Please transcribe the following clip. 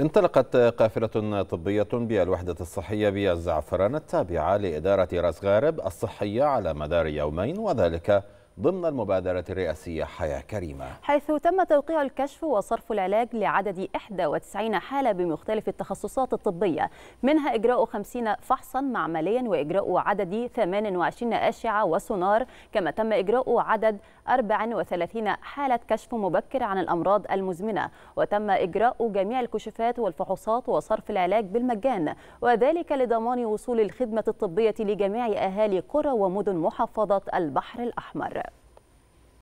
انطلقت قافلة طبية بالوحدة الصحية بالزعفران التابعة لإدارة راس غارب الصحية على مدار يومين وذلك ضمن المبادرة الرئاسية حياة كريمة حيث تم توقيع الكشف وصرف العلاج لعدد 91 حالة بمختلف التخصصات الطبية منها إجراء 50 فحصا معمليا وإجراء عدد 28 أشعة وسونار كما تم إجراء عدد 34 حالة كشف مبكر عن الأمراض المزمنة وتم إجراء جميع الكشوفات والفحوصات وصرف العلاج بالمجان وذلك لضمان وصول الخدمة الطبية لجميع أهالي قرى ومدن محافظة البحر الأحمر